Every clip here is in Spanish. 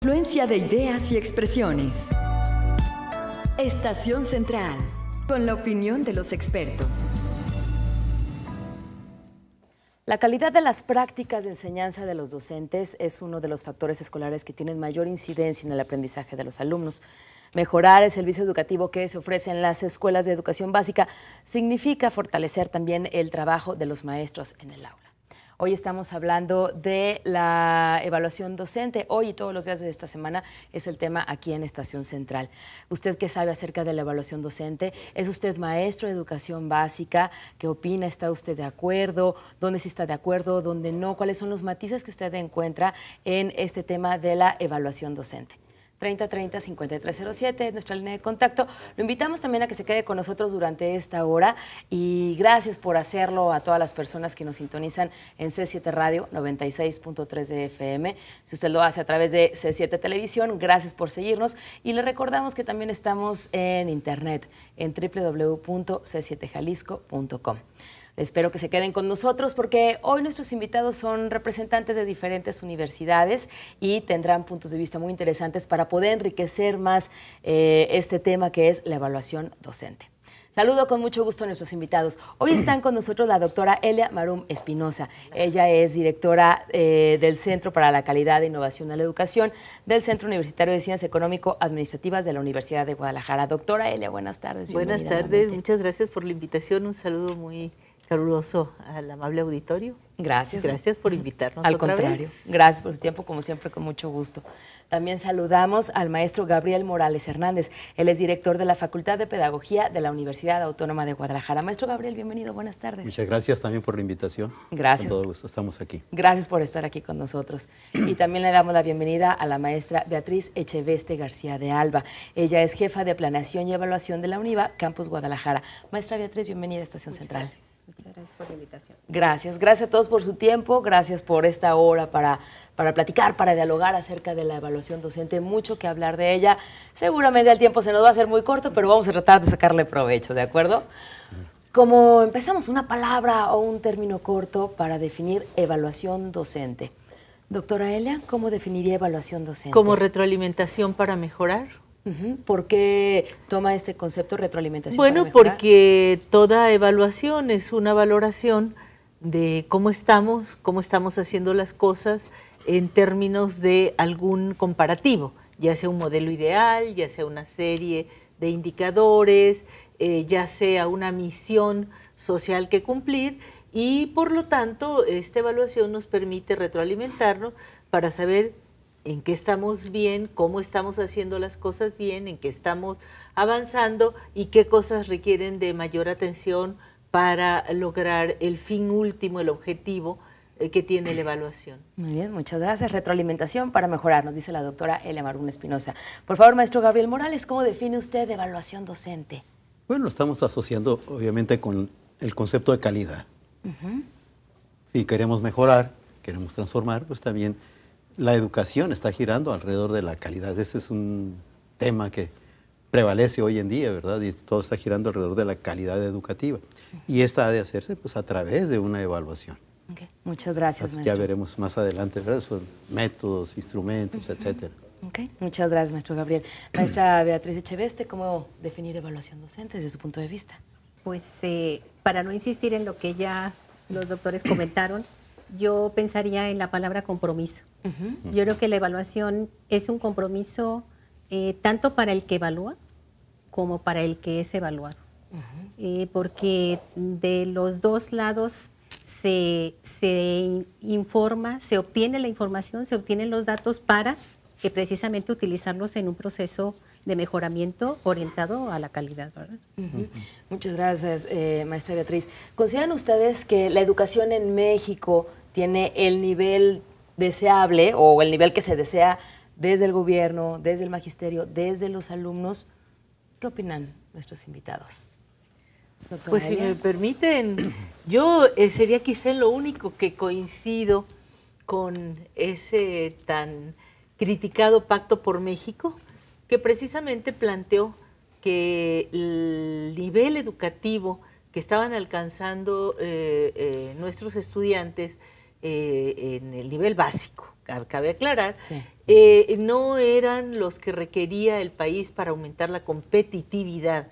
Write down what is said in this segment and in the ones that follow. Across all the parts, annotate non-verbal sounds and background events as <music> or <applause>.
Influencia de ideas y expresiones. Estación Central, con la opinión de los expertos. La calidad de las prácticas de enseñanza de los docentes es uno de los factores escolares que tienen mayor incidencia en el aprendizaje de los alumnos. Mejorar el servicio educativo que se ofrece en las escuelas de educación básica significa fortalecer también el trabajo de los maestros en el aula. Hoy estamos hablando de la evaluación docente. Hoy y todos los días de esta semana es el tema aquí en Estación Central. ¿Usted qué sabe acerca de la evaluación docente? ¿Es usted maestro de educación básica? ¿Qué opina? ¿Está usted de acuerdo? ¿Dónde sí está de acuerdo? ¿Dónde no? ¿Cuáles son los matices que usted encuentra en este tema de la evaluación docente? 3030 5307 es nuestra línea de contacto. Lo invitamos también a que se quede con nosotros durante esta hora y gracias por hacerlo a todas las personas que nos sintonizan en C7 Radio 96.3 de FM. Si usted lo hace a través de C7 Televisión, gracias por seguirnos y le recordamos que también estamos en internet en www.c7jalisco.com. Espero que se queden con nosotros porque hoy nuestros invitados son representantes de diferentes universidades y tendrán puntos de vista muy interesantes para poder enriquecer más eh, este tema que es la evaluación docente. Saludo con mucho gusto a nuestros invitados. Hoy están con nosotros la doctora Elia Marum Espinosa. Ella es directora eh, del Centro para la Calidad e Innovación en la Educación del Centro Universitario de Ciencias Económico-Administrativas de la Universidad de Guadalajara. Doctora Elia, buenas tardes. Buenas tardes, muchas gracias por la invitación. Un saludo muy caruloso, al amable auditorio. Gracias. Gracias por invitarnos. Al contrario, gracias por su tiempo, como siempre, con mucho gusto. También saludamos al maestro Gabriel Morales Hernández. Él es director de la Facultad de Pedagogía de la Universidad Autónoma de Guadalajara. Maestro Gabriel, bienvenido, buenas tardes. Muchas gracias también por la invitación. Gracias. Con todo gusto, estamos aquí. Gracias por estar aquí con nosotros. Y también le damos la bienvenida a la maestra Beatriz Echeveste García de Alba. Ella es jefa de Planeación y Evaluación de la UNIVA, Campus Guadalajara. Maestra Beatriz, bienvenida a Estación Central. Gracias. Muchas gracias por la invitación. Gracias, gracias a todos por su tiempo, gracias por esta hora para, platicar, para dialogar acerca de la evaluación docente, mucho que hablar de ella. Seguramente el tiempo se nos va a hacer muy corto, pero vamos a tratar de sacarle provecho, ¿de acuerdo? Como empezamos una palabra o un término corto para definir evaluación docente. Doctora Elia, ¿cómo definiría evaluación docente? Como retroalimentación para mejorar ¿Por qué toma este concepto retroalimentación? Bueno, porque toda evaluación es una valoración de cómo estamos, cómo estamos haciendo las cosas en términos de algún comparativo, ya sea un modelo ideal, ya sea una serie de indicadores, eh, ya sea una misión social que cumplir y por lo tanto esta evaluación nos permite retroalimentarnos para saber en qué estamos bien, cómo estamos haciendo las cosas bien, en qué estamos avanzando y qué cosas requieren de mayor atención para lograr el fin último, el objetivo eh, que tiene la evaluación. Muy bien, muchas gracias. Retroalimentación para mejorar, nos dice la doctora Elena Marún Espinosa. Por favor, maestro Gabriel Morales, ¿cómo define usted evaluación docente? Bueno, lo estamos asociando obviamente con el concepto de calidad. Si queremos mejorar, queremos transformar, pues también la educación está girando alrededor de la calidad. Ese es un tema que prevalece hoy en día, ¿verdad? Y todo está girando alrededor de la calidad educativa. Y esta ha de hacerse pues, a través de una evaluación. Muchas gracias. Maestro. Ya veremos más adelante, ¿verdad? Son métodos, instrumentos, etcétera. Muchas gracias, maestro Gabriel. <clears throat> Maestra Beatriz Echeveste, ¿cómo definir evaluación docente desde su punto de vista? Pues eh, para no insistir en lo que ya los doctores comentaron, yo pensaría en la palabra compromiso. Yo creo que la evaluación es un compromiso eh, tanto para el que evalúa como para el que es evaluado. Eh, porque de los dos lados se, informa, se obtiene la información, se obtienen los datos para que eh, precisamente utilizarlos en un proceso de mejoramiento orientado a la calidad. Muchas gracias, maestra Beatriz. ¿Consideran ustedes que la educación en México tiene el nivel deseable o el nivel que se desea desde el gobierno, desde el magisterio, desde los alumnos. ¿Qué opinan nuestros invitados? pues si me permiten, <clears throat> yo eh, sería quizá lo único que coincido con ese tan criticado Pacto por México, que precisamente planteó que el nivel educativo que estaban alcanzando eh, eh, nuestros estudiantes eh, en el nivel básico, cabe aclarar, eh, no eran los que requería el país para aumentar la competitividad,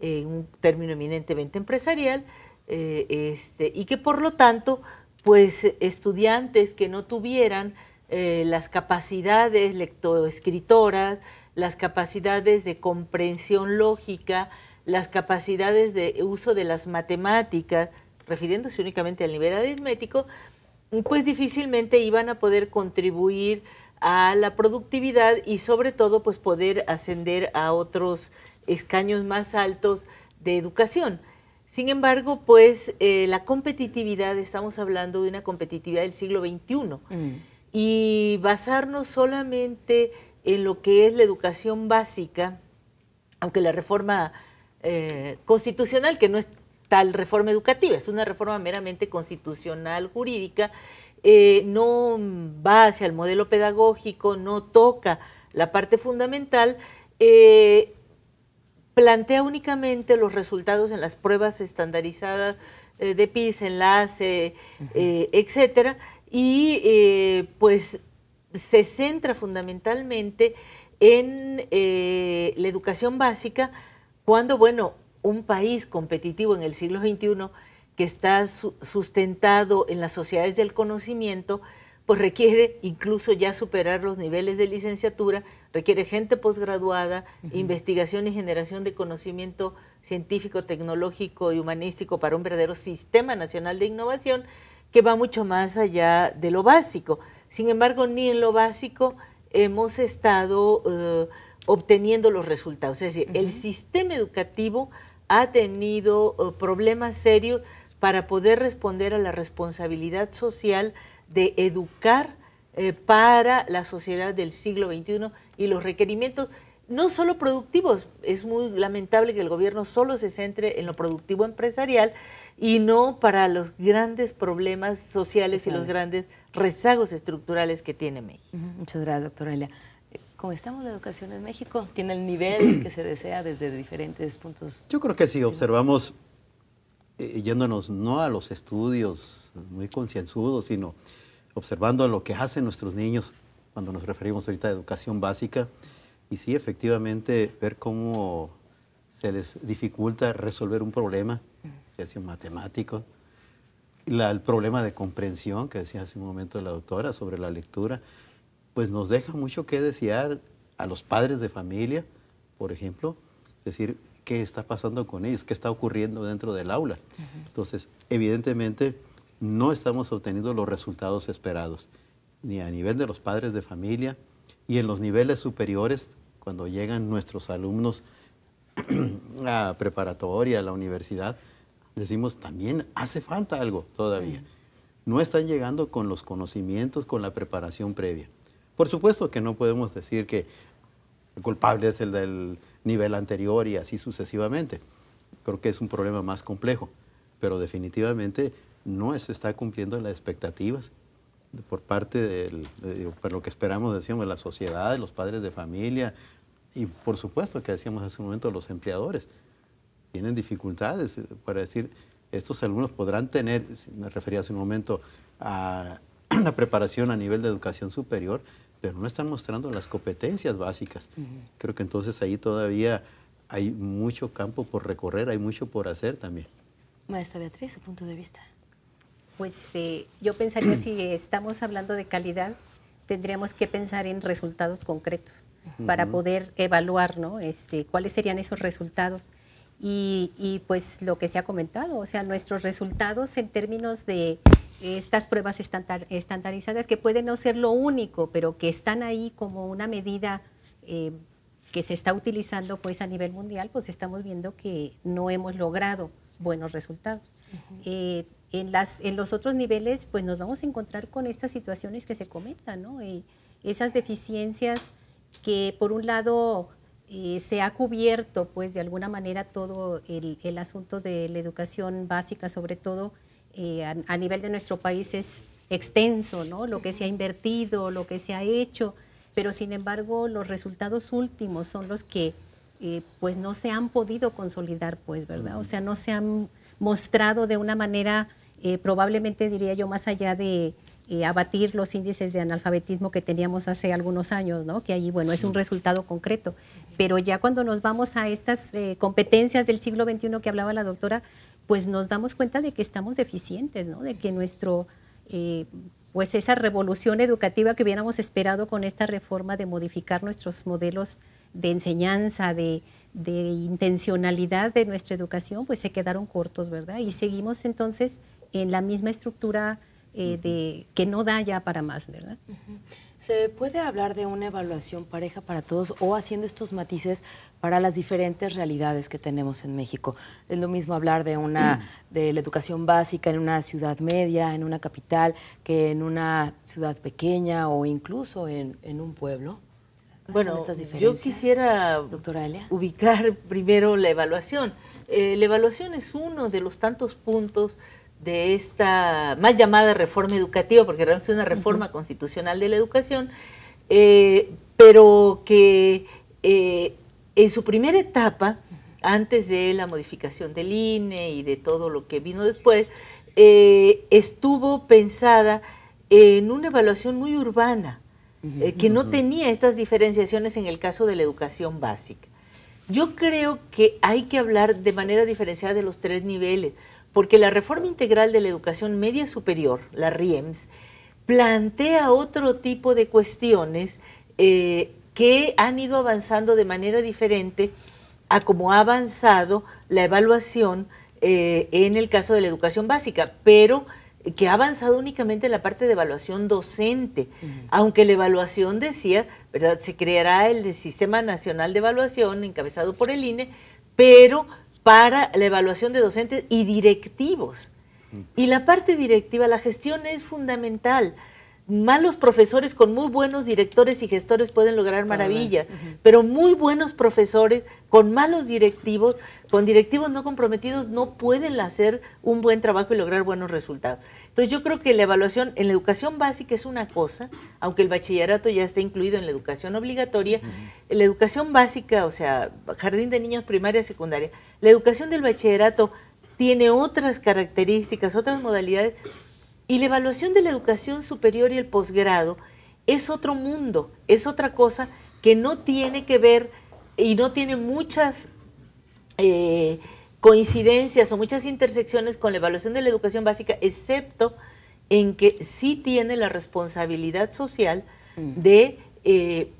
en un término eminentemente empresarial, eh, este, y que por lo tanto, pues estudiantes que no tuvieran las capacidades lectoescritoras, las capacidades de comprensión lógica, las capacidades de uso de las matemáticas, refiriéndose únicamente al nivel aritmético, pues difícilmente iban a poder contribuir a la productividad y sobre todo pues poder ascender a otros escaños más altos de educación. Sin embargo, pues eh, la competitividad, estamos hablando de una competitividad del siglo XXI mm. y basarnos solamente en lo que es la educación básica, aunque la reforma eh, constitucional, que no es tal reforma educativa. Es una reforma meramente constitucional, jurídica, eh, no va hacia el modelo pedagógico, no toca la parte fundamental, eh, plantea únicamente los resultados en las pruebas estandarizadas eh, de PIS, enlace, etcétera, y pues se centra fundamentalmente en la educación básica, cuando, bueno, un país competitivo en el siglo XXI que está sustentado en las sociedades del conocimiento, pues requiere incluso ya superar los niveles de licenciatura, requiere gente posgraduada, investigación y generación de conocimiento científico, tecnológico y humanístico para un verdadero sistema nacional de innovación que va mucho más allá de lo básico. Sin embargo, ni en lo básico hemos estado eh, obteniendo los resultados. Es decir, el sistema educativo ha tenido eh, problemas serios para poder responder a la responsabilidad social de educar eh, para la sociedad del siglo XXI y los requerimientos no solo productivos. Es muy lamentable que el gobierno solo se centre en lo productivo empresarial y no para los grandes problemas sociales, sociales. y los grandes rezagos estructurales que tiene México. Muchas gracias, doctora Elia cómo estamos la educación en México? ¿Tiene el nivel que se desea desde diferentes puntos? Yo creo que si observamos, eh, yéndonos no a los estudios muy concienzudos, sino observando lo que hacen nuestros niños cuando nos referimos ahorita a educación básica, y sí, efectivamente, ver cómo se les dificulta resolver un problema, que es un matemático, el problema de comprensión que decía hace un momento la doctora sobre la lectura, pues nos deja mucho que desear a los padres de familia, por ejemplo, decir qué está pasando con ellos, qué está ocurriendo dentro del aula. Entonces, evidentemente, no estamos obteniendo los resultados esperados, ni a nivel de los padres de familia, y en los niveles superiores, cuando llegan nuestros alumnos <clears throat> a preparatoria, a la universidad, decimos, también hace falta algo todavía. No están llegando con los conocimientos, con la preparación previa. Por supuesto que no podemos decir que el culpable es el del nivel anterior y así sucesivamente. Creo que es un problema más complejo, pero definitivamente no se está cumpliendo las expectativas por parte del, de, lo que esperamos, decíamos, de la sociedad, de los padres de familia y por supuesto que decíamos hace un momento los empleadores. Tienen dificultades para decir, estos alumnos podrán tener, me refería hace un momento a <clears throat> la preparación a nivel de educación superior, pero no están mostrando las competencias básicas. Creo que entonces ahí todavía hay mucho campo por recorrer, hay mucho por hacer también. Maestra Beatriz, su punto de vista. Pues eh, yo pensaría si estamos hablando de calidad, tendríamos que pensar en resultados concretos para poder evaluar este, cuáles serían esos resultados. Y, pues lo que se ha comentado, o sea, nuestros resultados en términos de estas pruebas estandarizadas, que pueden no ser lo único, pero que están ahí como una medida eh, que se está utilizando pues a nivel mundial, pues estamos viendo que no hemos logrado buenos resultados. Eh, en, las, en los otros niveles, pues nos vamos a encontrar con estas situaciones que se comentan, ¿no? Y eh, esas deficiencias que por un lado eh, se ha cubierto, pues, de alguna manera todo el, asunto de la educación básica, sobre todo eh, a, nivel de nuestro país es extenso, ¿no? Lo que se ha invertido, lo que se ha hecho, pero sin embargo los resultados últimos son los que, eh, pues, no se han podido consolidar, pues, ¿verdad? O sea, no se han mostrado de una manera, probablemente diría yo, más allá de abatir los índices de analfabetismo que teníamos hace algunos años, ¿no? que allí bueno, es un resultado concreto. Pero ya cuando nos vamos a estas eh, competencias del siglo XXI que hablaba la doctora, pues nos damos cuenta de que estamos deficientes, ¿no? de que nuestro, eh, pues esa revolución educativa que hubiéramos esperado con esta reforma de modificar nuestros modelos de enseñanza, de, de intencionalidad de nuestra educación, pues se quedaron cortos, ¿verdad? Y seguimos entonces en la misma estructura eh, de, que no da ya para más, ¿verdad? ¿Se puede hablar de una evaluación pareja para todos o haciendo estos matices para las diferentes realidades que tenemos en México? Es lo mismo hablar de una <clears throat> de la educación básica en una ciudad media, en una capital, que en una ciudad pequeña o incluso en, un pueblo. Bueno, yo quisiera Doctora ubicar primero la evaluación. Eh, la evaluación es uno de los tantos puntos de esta más llamada reforma educativa, porque realmente es una reforma constitucional de la educación, eh, pero que eh, en su primera etapa, antes de la modificación del INE y de todo lo que vino después, eh, estuvo pensada en una evaluación muy urbana, que no tenía estas diferenciaciones en el caso de la educación básica. Yo creo que hay que hablar de manera diferenciada de los tres niveles, porque la reforma integral de la educación media superior, la RIEMS, plantea otro tipo de cuestiones eh, que han ido avanzando de manera diferente a cómo ha avanzado la evaluación eh, en el caso de la educación básica, pero que ha avanzado únicamente en la parte de evaluación docente, aunque la evaluación decía, ¿verdad? Se creará el Sistema Nacional de Evaluación encabezado por el INE, pero para la evaluación de docentes y directivos. Y la parte directiva, la gestión es fundamental malos profesores con muy buenos directores y gestores pueden lograr maravillas, ¿eh? pero muy buenos profesores con malos directivos, con directivos no comprometidos, no pueden hacer un buen trabajo y lograr buenos resultados. Entonces yo creo que la evaluación en la educación básica es una cosa, aunque el bachillerato ya está incluido en la educación obligatoria, la educación básica, o sea, jardín de niños primaria, secundaria, la educación del bachillerato tiene otras características, otras modalidades y la evaluación de la educación superior y el posgrado es otro mundo, es otra cosa que no tiene que ver y no tiene muchas eh, coincidencias o muchas intersecciones con la evaluación de la educación básica, excepto en que sí tiene la responsabilidad social mm. de eh,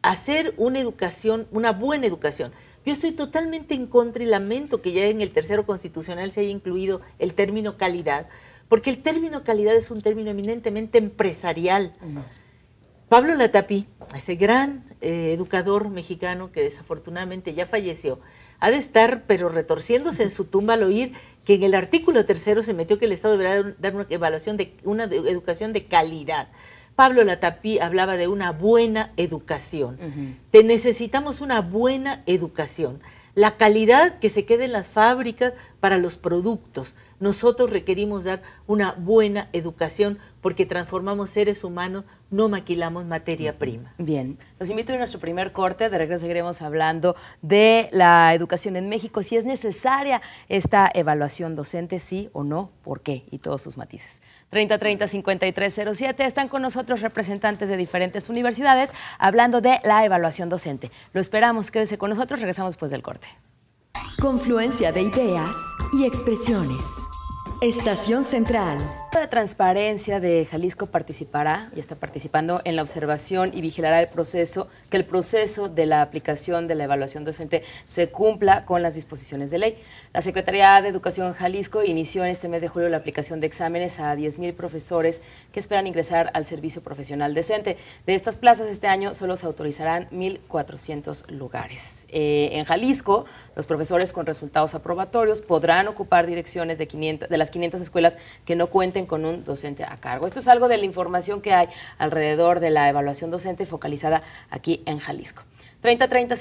hacer una educación, una buena educación. Yo estoy totalmente en contra y lamento que ya en el tercero constitucional se haya incluido el término calidad, porque el término calidad es un término eminentemente empresarial. Pablo Latapí, ese gran eh, educador mexicano que desafortunadamente ya falleció, ha de estar, pero retorciéndose en su tumba al oír que en el artículo tercero se metió que el Estado deberá dar una evaluación de una educación de calidad. Pablo Latapí hablaba de una buena educación. Te necesitamos una buena educación. La calidad que se quede en las fábricas para los productos, nosotros requerimos dar una buena educación porque transformamos seres humanos, no maquilamos materia prima. Bien, los invito a nuestro primer corte, de regreso seguiremos hablando de la educación en México, si es necesaria esta evaluación docente, sí o no, por qué y todos sus matices. 3030-5307, están con nosotros representantes de diferentes universidades hablando de la evaluación docente. Lo esperamos, quédese con nosotros, regresamos después del corte. Confluencia de ideas y expresiones. Estación Central. La transparencia de Jalisco participará y está participando en la observación y vigilará el proceso, que el proceso de la aplicación de la evaluación docente se cumpla con las disposiciones de ley. La Secretaría de Educación Jalisco inició en este mes de julio la aplicación de exámenes a 10.000 profesores que esperan ingresar al servicio profesional decente. De estas plazas este año solo se autorizarán 1.400 lugares. Eh, en Jalisco, los profesores con resultados aprobatorios podrán ocupar direcciones de, de las 500 escuelas que no cuenten con un docente a cargo. Esto es algo de la información que hay alrededor de la evaluación docente focalizada aquí en Jalisco. 30 30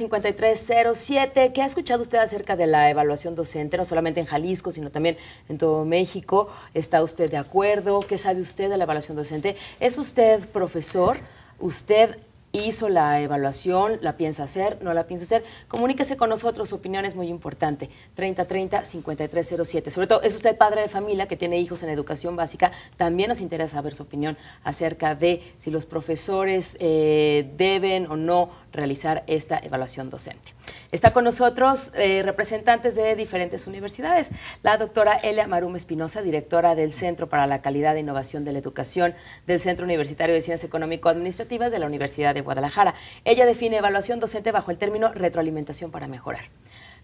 ¿Qué ha escuchado usted acerca de la evaluación docente, no solamente en Jalisco, sino también en todo México? ¿Está usted de acuerdo? ¿Qué sabe usted de la evaluación docente? ¿Es usted profesor? ¿Usted hizo la evaluación, la piensa hacer, no la piensa hacer, comuníquese con nosotros, su opinión es muy importante. 3030-5307. Sobre todo, es usted padre de familia que tiene hijos en educación básica, también nos interesa saber su opinión acerca de si los profesores eh, deben o no realizar esta evaluación docente. Está con nosotros eh, representantes de diferentes universidades. La doctora Elia Marum Espinosa, directora del Centro para la Calidad e Innovación de la Educación del Centro Universitario de Ciencias Económico-Administrativas de la Universidad de Guadalajara. Ella define evaluación docente bajo el término retroalimentación para mejorar.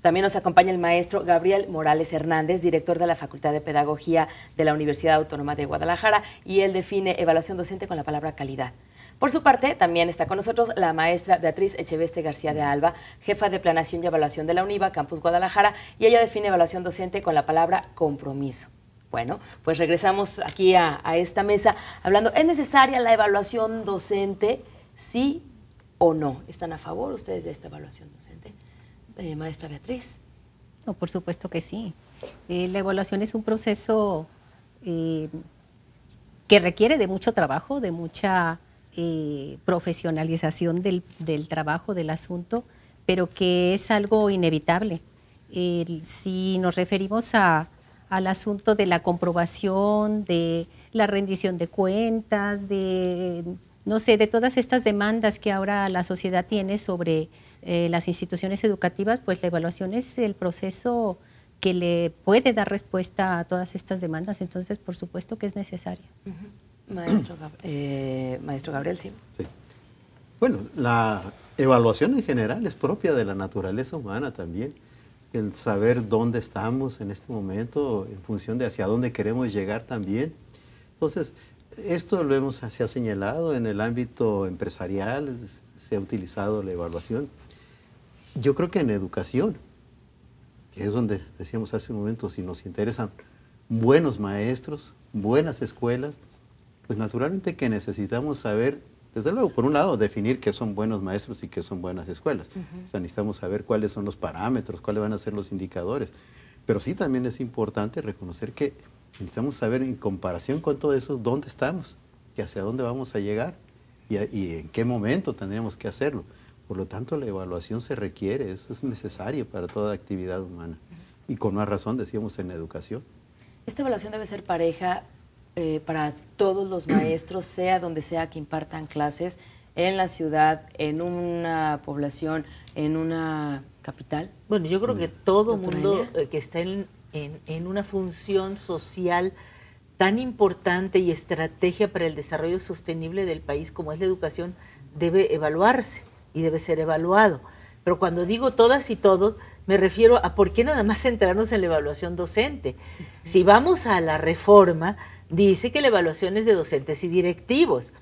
También nos acompaña el maestro Gabriel Morales Hernández, director de la Facultad de Pedagogía de la Universidad Autónoma de Guadalajara, y él define evaluación docente con la palabra calidad. Por su parte, también está con nosotros la maestra Beatriz Echeveste García de Alba, jefa de Planación y Evaluación de la UNIVA, Campus Guadalajara, y ella define evaluación docente con la palabra compromiso. Bueno, pues regresamos aquí a, esta mesa hablando, ¿es necesaria la evaluación docente? ¿Sí o no? ¿Están a favor ustedes de esta evaluación docente? Eh, maestra Beatriz. No, por supuesto que sí. Eh, la evaluación es un proceso eh, que requiere de mucho trabajo, de mucha eh, profesionalización del, del, trabajo, del asunto, pero que es algo inevitable. si nos referimos al asunto de la comprobación, de la rendición de cuentas, de, no sé, de todas estas demandas que ahora la sociedad tiene sobre eh, las instituciones educativas, pues la evaluación es el proceso que le puede dar respuesta a todas estas demandas, entonces por supuesto que es necesaria. Eh, Maestro, Gabriel, sí. Bueno, la evaluación en general es propia de la naturaleza humana también. El saber dónde estamos en este momento en función de hacia dónde queremos llegar también. Entonces, esto lo hemos se ha señalado en el ámbito empresarial, se ha utilizado la evaluación. Yo creo que en educación, que es donde decíamos hace un momento, si nos interesan buenos maestros, buenas escuelas, pues naturalmente que necesitamos saber, desde luego, por un lado, definir qué son buenos maestros y qué son buenas escuelas. O sea, necesitamos saber cuáles son los parámetros, cuáles van a ser los indicadores. Pero sí también es importante reconocer que necesitamos saber en comparación con todo eso dónde estamos y hacia dónde vamos a llegar y, y en qué momento tendríamos que hacerlo. Por lo tanto, la evaluación se requiere, eso es necesario para toda actividad humana. Y con más razón, decíamos, en educación. Esta evaluación debe ser pareja eh, para todos los maestros, sea donde sea que impartan clases, en la ciudad, en una población, en una capital? Bueno, yo creo mm. que todo mundo eh, que está en, una función social tan importante y estrategia para el desarrollo sostenible del país como es la educación, debe evaluarse y debe ser evaluado. Pero cuando digo todas y todos, me refiero a por qué nada más centrarnos en la evaluación docente. Si vamos a la reforma, dice que la evaluación es de docentes y directivos.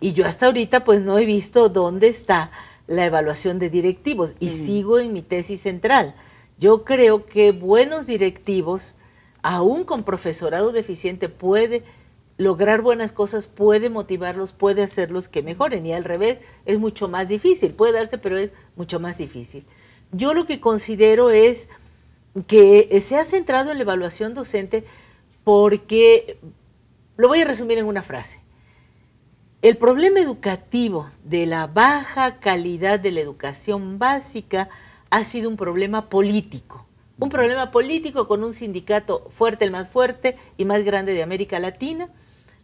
Y yo hasta ahorita pues no he visto dónde está la evaluación de directivos y sigo en mi tesis central. Yo creo que buenos directivos, aún con profesorado deficiente, puede lograr buenas cosas, puede motivarlos, puede hacerlos que mejoren. Y al revés, es mucho más difícil. Puede darse, pero es mucho más difícil. Yo lo que considero es que se ha centrado en la evaluación docente porque lo voy a resumir en una frase. El problema educativo de la baja calidad de la educación básica ha sido un problema político. Un problema político con un sindicato fuerte, el más fuerte y más grande de América Latina.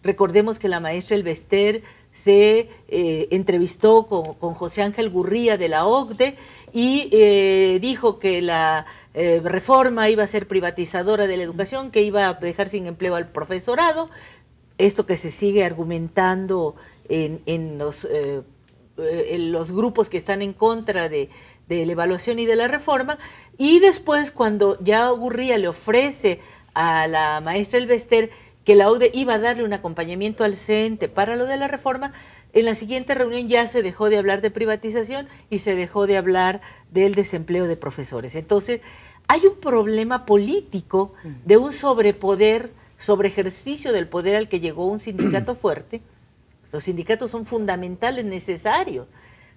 Recordemos que la maestra Elvester se eh, entrevistó con, José Ángel Gurría de la OCDE y eh, dijo que la eh, reforma iba a ser privatizadora de la educación, que iba a dejar sin empleo al profesorado esto que se sigue argumentando eh, eh, en, los, grupos que están en contra de, la evaluación y de la reforma, y después cuando ya Gurría le ofrece a la maestra Elbester que la Ude iba a darle un acompañamiento al CENTE e para lo de la reforma, en la siguiente reunión ya se dejó de hablar de privatización y se dejó de hablar del desempleo de profesores. Entonces, hay un problema político de un sobrepoder sobre ejercicio del poder al que llegó un sindicato <clears throat> fuerte, los sindicatos son fundamentales, necesarios,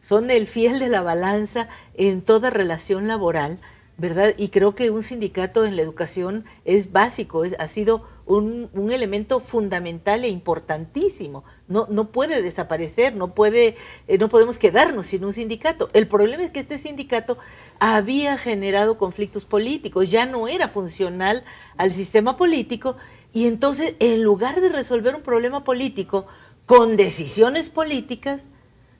son el fiel de la balanza en toda relación laboral, ¿verdad? Y creo que un sindicato en la educación es básico, ha sido un, elemento fundamental e importantísimo. No, no puede desaparecer, no, puede, eh, no podemos quedarnos sin un sindicato. El problema es que este sindicato había generado conflictos políticos, ya no era funcional al sistema político y entonces, en lugar de resolver un problema político con decisiones políticas,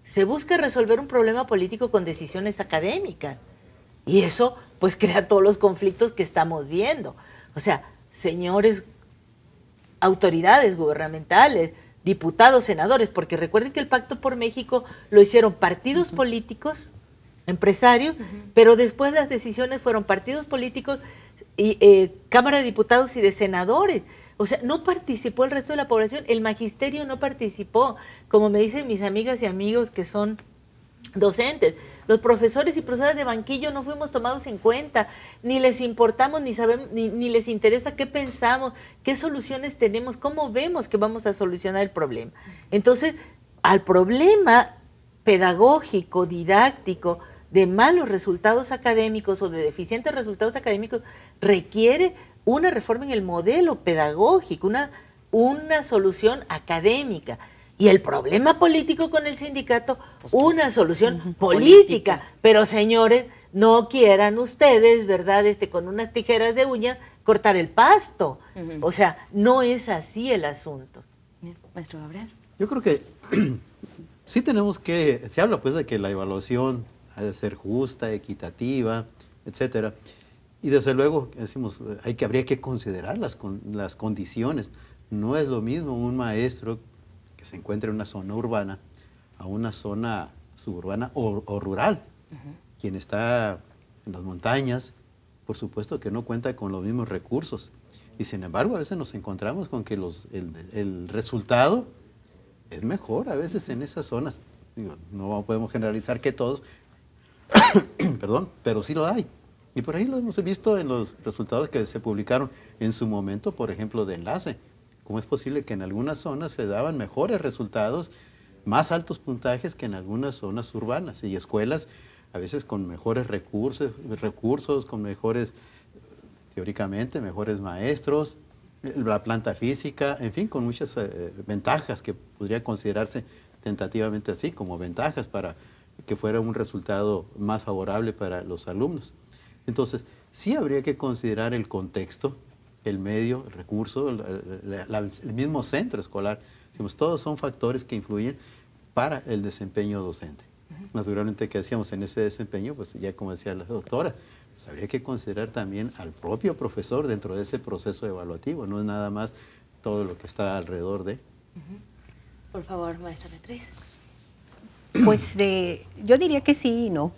se busca resolver un problema político con decisiones académicas. Y eso pues <laughs> crea todos los conflictos que estamos viendo. O sea, señores autoridades gubernamentales, diputados, senadores, porque recuerden que el Pacto por México lo hicieron partidos políticos, empresarios, pero después las decisiones fueron partidos políticos y eh, Cámara de Diputados y de Senadores. O sea, no participó el resto de la población, el magisterio no participó, como me dicen mis amigas y amigos que son docentes. Los profesores y profesoras de banquillo no fuimos tomados en cuenta, ni les importamos, ni, les interesa qué pensamos, qué soluciones tenemos, cómo vemos que vamos a solucionar el problema. Entonces, al problema pedagógico, didáctico, de malos resultados académicos o de deficientes resultados académicos, requiere una reforma en el modelo pedagógico, una, una solución académica. Y el problema político con el sindicato, pues, una solución política. Pero señores, no quieran ustedes, ¿verdad? Este, con unas tijeras de uña, cortar el pasto. O sea, no es así el asunto. maestro Gabriel. Yo creo que <clears throat> sí tenemos que, se habla pues de que la evaluación ha de ser justa, equitativa, etcétera. Y desde luego, decimos, hay que, habría que considerar las, con, las condiciones. No es lo mismo un maestro que se encuentra en una zona urbana a una zona suburbana o, rural. Quien está en las montañas, por supuesto que no cuenta con los mismos recursos. Y sin embargo, a veces nos encontramos con que los, el, resultado es mejor a veces en esas zonas. no podemos generalizar que todos, <coughs> perdón, pero sí lo hay. Y por ahí lo hemos visto en los resultados que se publicaron en su momento, por ejemplo, de enlace. ¿Cómo es posible que en algunas zonas se daban mejores resultados, más altos puntajes que en algunas zonas urbanas y escuelas, a veces con mejores recursos, recursos con mejores, teóricamente, mejores maestros, la planta física, en fin, con muchas eh, ventajas que podría considerarse tentativamente así, como ventajas para que fuera un resultado más favorable para los alumnos. Entonces, sí habría que considerar el contexto, el medio, el recurso, el mismo centro escolar. Decimos, todos son factores que influyen para el desempeño docente. Naturalmente, que decíamos? en ese desempeño? Pues ya como decía la doctora, pues, habría que considerar también al propio profesor dentro de ese proceso evaluativo, no es nada más todo lo que está alrededor de. Por favor, maestra Beatriz. Pues eh, yo diría que sí y no,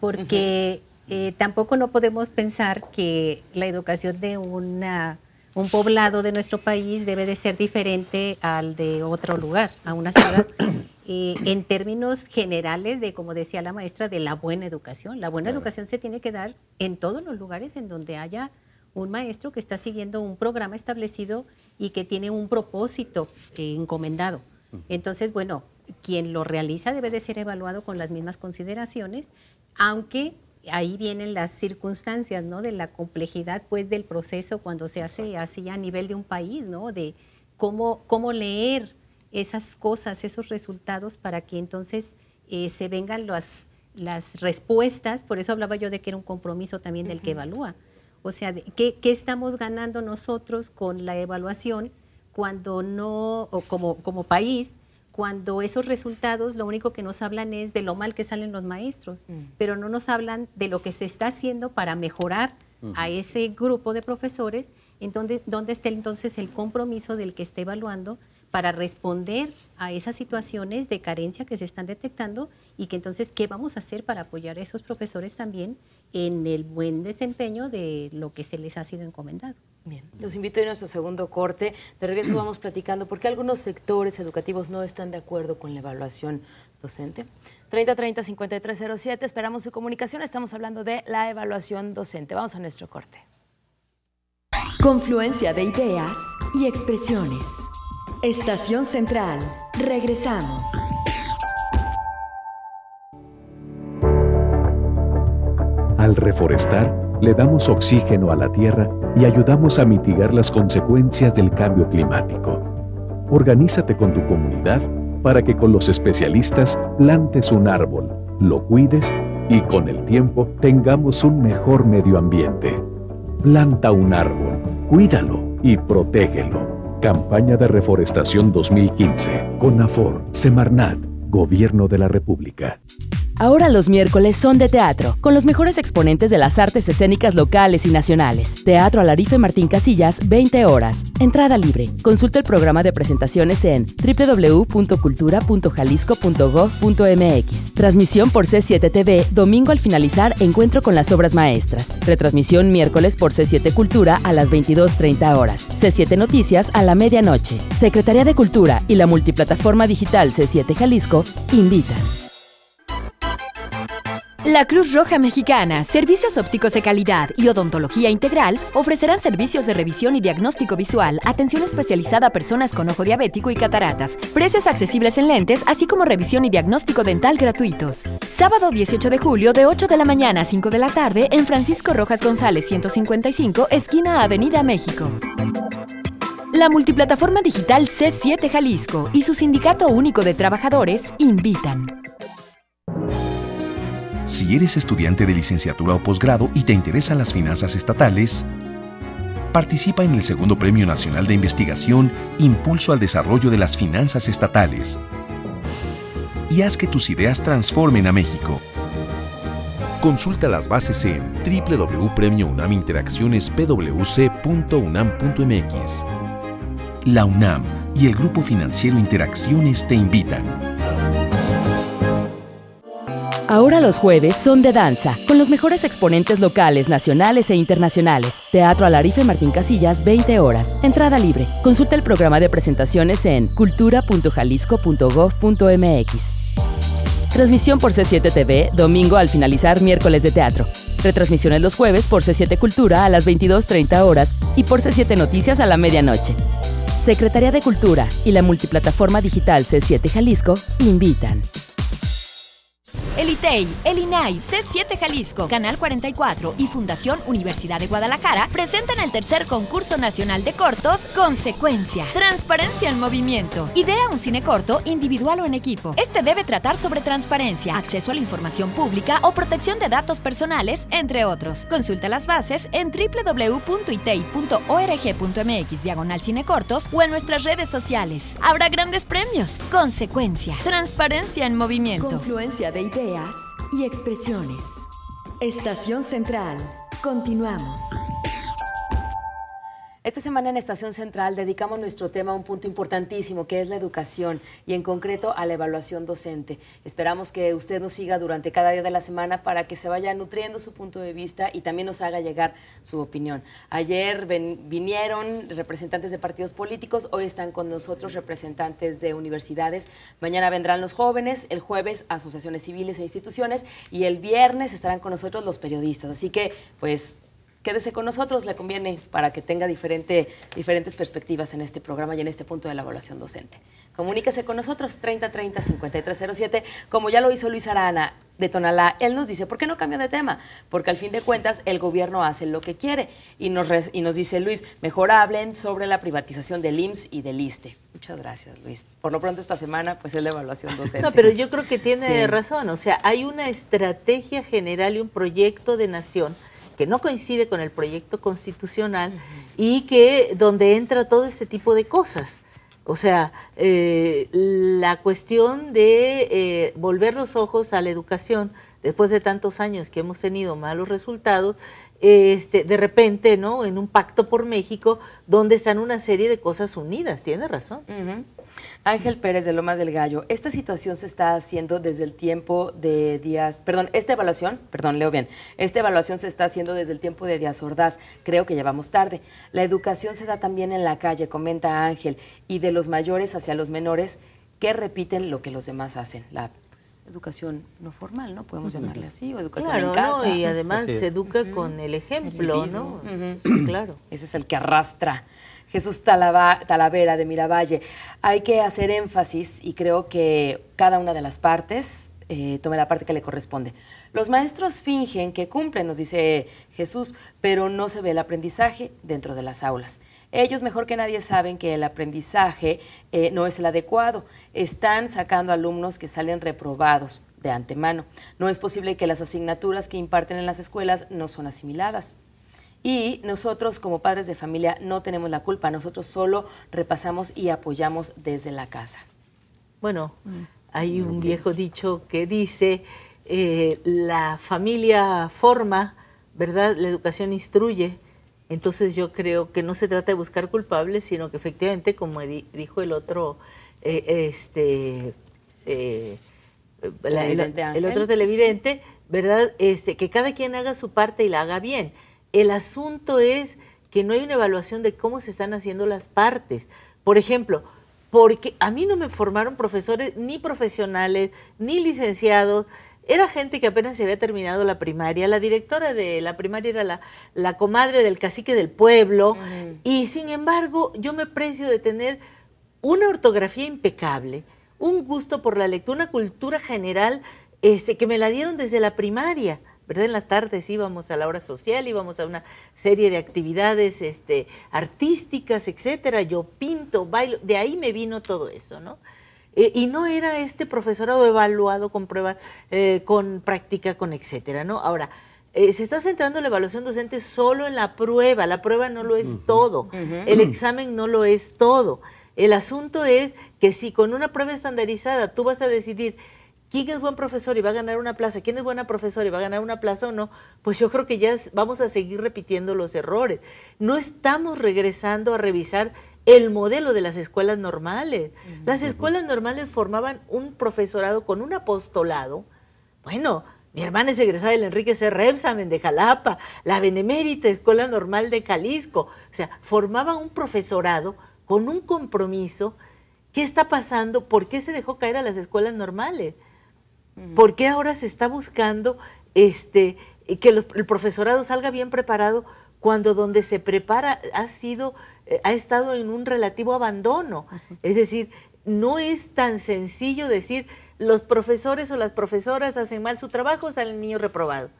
porque eh, tampoco no podemos pensar que la educación de una, un poblado de nuestro país debe de ser diferente al de otro lugar, a una ciudad, <coughs> eh, en términos generales de, como decía la maestra, de la buena educación. La buena educación se tiene que dar en todos los lugares en donde haya un maestro que está siguiendo un programa establecido y que tiene un propósito eh, encomendado. Entonces, bueno, quien lo realiza debe de ser evaluado con las mismas consideraciones, aunque ahí vienen las circunstancias, ¿no? De la complejidad, pues, del proceso cuando se hace así a nivel de un país, ¿no? De cómo, cómo leer esas cosas, esos resultados, para que entonces eh, se vengan las, las respuestas. Por eso hablaba yo de que era un compromiso también del que evalúa. O sea, ¿qué, ¿qué, estamos ganando nosotros con la evaluación cuando no, o como, como país, cuando esos resultados lo único que nos hablan es de lo mal que salen los maestros, mm. pero no nos hablan de lo que se está haciendo para mejorar a ese grupo de profesores, en donde, donde está entonces el compromiso del que está evaluando para responder a esas situaciones de carencia que se están detectando y que entonces, ¿qué vamos a hacer para apoyar a esos profesores también en el buen desempeño de lo que se les ha sido encomendado? Bien, los invito a ir a nuestro segundo corte. De regreso <clears throat> vamos platicando porque algunos sectores educativos no están de acuerdo con la evaluación docente. 3030-5307, esperamos su comunicación. Estamos hablando de la evaluación docente. Vamos a nuestro corte. Confluencia de ideas y expresiones. Estación Central. Regresamos. Al reforestar, le damos oxígeno a la Tierra y ayudamos a mitigar las consecuencias del cambio climático. Organízate con tu comunidad para que con los especialistas plantes un árbol, lo cuides y con el tiempo tengamos un mejor medio ambiente. Planta un árbol, cuídalo y protégelo. Campaña de Reforestación 2015. Con Afor, Semarnat, Gobierno de la República. Ahora los miércoles son de teatro, con los mejores exponentes de las artes escénicas locales y nacionales. Teatro Alarife Martín Casillas, 20 horas. Entrada libre. Consulta el programa de presentaciones en www.cultura.jalisco.gov.mx. Transmisión por C7 TV, domingo al finalizar Encuentro con las Obras Maestras. Retransmisión miércoles por C7 Cultura a las 22.30 horas. C7 Noticias a la medianoche. Secretaría de Cultura y la multiplataforma digital C7 Jalisco invitan. La Cruz Roja Mexicana, servicios ópticos de calidad y odontología integral ofrecerán servicios de revisión y diagnóstico visual, atención especializada a personas con ojo diabético y cataratas, precios accesibles en lentes, así como revisión y diagnóstico dental gratuitos. Sábado 18 de julio de 8 de la mañana a 5 de la tarde en Francisco Rojas González 155, esquina Avenida México. La multiplataforma digital C7 Jalisco y su sindicato único de trabajadores invitan. Si eres estudiante de licenciatura o posgrado y te interesan las finanzas estatales, participa en el segundo Premio Nacional de Investigación Impulso al Desarrollo de las Finanzas Estatales y haz que tus ideas transformen a México. Consulta las bases en www.premiounaminteraccionespwc.unam.mx. La UNAM y el Grupo Financiero Interacciones te invitan. Ahora los jueves son de danza, con los mejores exponentes locales, nacionales e internacionales. Teatro Alarife Martín Casillas, 20 horas. Entrada libre. Consulta el programa de presentaciones en cultura.jalisco.gov.mx. Transmisión por C7 TV, domingo al finalizar miércoles de teatro. Retransmisiones los jueves por C7 Cultura a las 22.30 horas y por C7 Noticias a la medianoche. Secretaría de Cultura y la multiplataforma digital C7 Jalisco invitan el ITEI, e el INAI, C7 Jalisco, Canal 44 y Fundación Universidad de Guadalajara presentan el tercer concurso nacional de cortos Consecuencia, Transparencia en Movimiento. Idea un cine corto individual o en equipo. Este debe tratar sobre transparencia, acceso a la información pública o protección de datos personales, entre otros. Consulta las bases en www.itei.org.mx diagonal cinecortos o en nuestras redes sociales. Habrá grandes premios. Consecuencia, Transparencia en Movimiento. Confluencia de ITEI y expresiones. Estación Central. Continuamos. Esta semana en Estación Central dedicamos nuestro tema a un punto importantísimo que es la educación y en concreto a la evaluación docente. Esperamos que usted nos siga durante cada día de la semana para que se vaya nutriendo su punto de vista y también nos haga llegar su opinión. Ayer vinieron representantes de partidos políticos, hoy están con nosotros representantes de universidades, mañana vendrán los jóvenes, el jueves asociaciones civiles e instituciones y el viernes estarán con nosotros los periodistas. Así que pues Quédese con nosotros, le conviene para que tenga diferente, diferentes perspectivas en este programa y en este punto de la evaluación docente. Comuníquese con nosotros 3030-5307, como ya lo hizo Luis Arana de Tonalá. Él nos dice, ¿por qué no cambian de tema? Porque al fin de cuentas el gobierno hace lo que quiere. Y nos, y nos dice Luis, mejor hablen sobre la privatización del IMSS y del ISTE. Muchas gracias, Luis. Por lo pronto esta semana pues es la evaluación <laughs> docente. No, pero yo creo que tiene razón. O sea, hay una estrategia general y un proyecto de nación que no coincide con el proyecto constitucional y que donde entra todo este tipo de cosas. O sea, eh, la cuestión de eh, volver los ojos a la educación después de tantos años que hemos tenido malos resultados, este, de repente, ¿no? En un pacto por México, donde están una serie de cosas unidas, tiene razón. Ángel Pérez de Lomas del Gallo, esta situación se está haciendo desde el tiempo de Díaz, perdón, esta evaluación, perdón, leo bien, esta evaluación se está haciendo desde el tiempo de Díaz Ordaz, creo que llevamos tarde. La educación se da también en la calle, comenta Ángel, y de los mayores hacia los menores que repiten lo que los demás hacen, la pues, educación no formal, ¿no? Podemos llamarle así, o educación en casa. y además se educa con el ejemplo, ¿no? Claro. Ese es el que arrastra Jesús Talavera de Miravalle. Hay que hacer énfasis y creo que cada una de las partes eh, tome la parte que le corresponde. Los maestros fingen que cumplen, nos dice Jesús, pero no se ve el aprendizaje dentro de las aulas. Ellos mejor que nadie saben que el aprendizaje eh, no es el adecuado. Están sacando alumnos que salen reprobados de antemano. No es posible que las asignaturas que imparten en las escuelas no son asimiladas y nosotros como padres de familia no tenemos la culpa, nosotros solo repasamos y apoyamos desde la casa. Bueno, mm. hay un viejo dicho que dice, eh, la familia forma, ¿verdad? La educación instruye. Entonces yo creo que no se trata de buscar culpables, sino que efectivamente, como dijo el otro, eh, este, eh, el, otro televidente, ¿verdad? Este, que cada quien haga su parte y la haga bien. El asunto es que no hay una evaluación de cómo se están haciendo las partes. Por ejemplo, porque a mí no me formaron profesores ni profesionales, ni licenciados. Era gente que apenas se había terminado la primaria. La directora de la primaria era la, comadre del cacique del pueblo. Y sin embargo, yo me precio de tener una ortografía impecable, un gusto por la lectura, una cultura general este, que me la dieron desde la primaria. ¿verdad? En las tardes íbamos a la hora social, íbamos a una serie de actividades este, artísticas, etcétera. Yo pinto, bailo, de ahí me vino todo eso, ¿no? Eh, y no era este profesorado evaluado con pruebas, eh, con práctica, con etcétera, ¿no? Ahora, eh, se está centrando la evaluación docente solo en la prueba, la prueba no lo es todo, el examen no lo es todo. El asunto es que si con una prueba estandarizada tú vas a decidir quién es buen profesor y va a ganar una plaza, quién es buena profesora y va a ganar una plaza o no, pues yo creo que ya vamos a seguir repitiendo los errores. No estamos regresando a revisar el modelo de las escuelas normales. Las escuelas normales formaban un profesorado con un apostolado. Bueno, mi hermana es egresada del Enrique C. Rebsamen de Jalapa, la Benemérita Escuela Normal de Jalisco. O sea, formaba un profesorado con un compromiso. ¿Qué está pasando? ¿Por qué se dejó caer a las escuelas normales? ¿Por qué ahora se está buscando este, que el profesorado salga bien preparado cuando donde se prepara ha sido, eh, ha estado en un relativo abandono? Es decir, no es tan sencillo decir los profesores o las profesoras hacen mal su trabajo, sale el niño reprobado.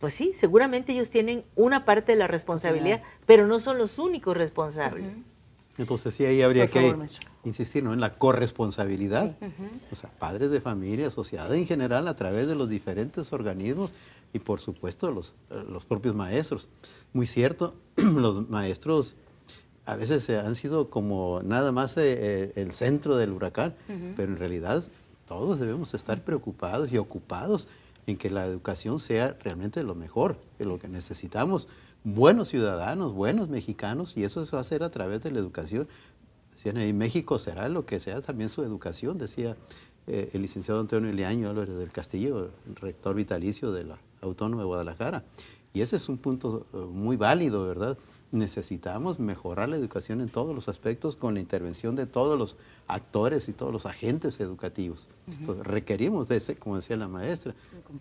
Pues sí, seguramente ellos tienen una parte de la responsabilidad, pero no son los únicos responsables. Entonces sí, ahí habría que insistir en la corresponsabilidad, o sea, padres de familia, sociedad en general, a través de los diferentes organismos y por supuesto los, los propios maestros. Muy cierto, <clears throat> los maestros a veces han sido como nada más eh, eh, el centro del huracán, pero en realidad todos debemos estar preocupados y ocupados en que la educación sea realmente lo mejor, lo que necesitamos buenos ciudadanos, buenos mexicanos, y eso se va a hacer a través de la educación, y México será lo que sea también su educación, decía eh, el licenciado Antonio Eliaño Álvarez del Castillo, rector vitalicio de la Autónoma de Guadalajara. Y ese es un punto eh, muy válido, ¿verdad? Necesitamos mejorar la educación en todos los aspectos con la intervención de todos los actores y todos los agentes educativos. requerimos de ese, como decía la maestra,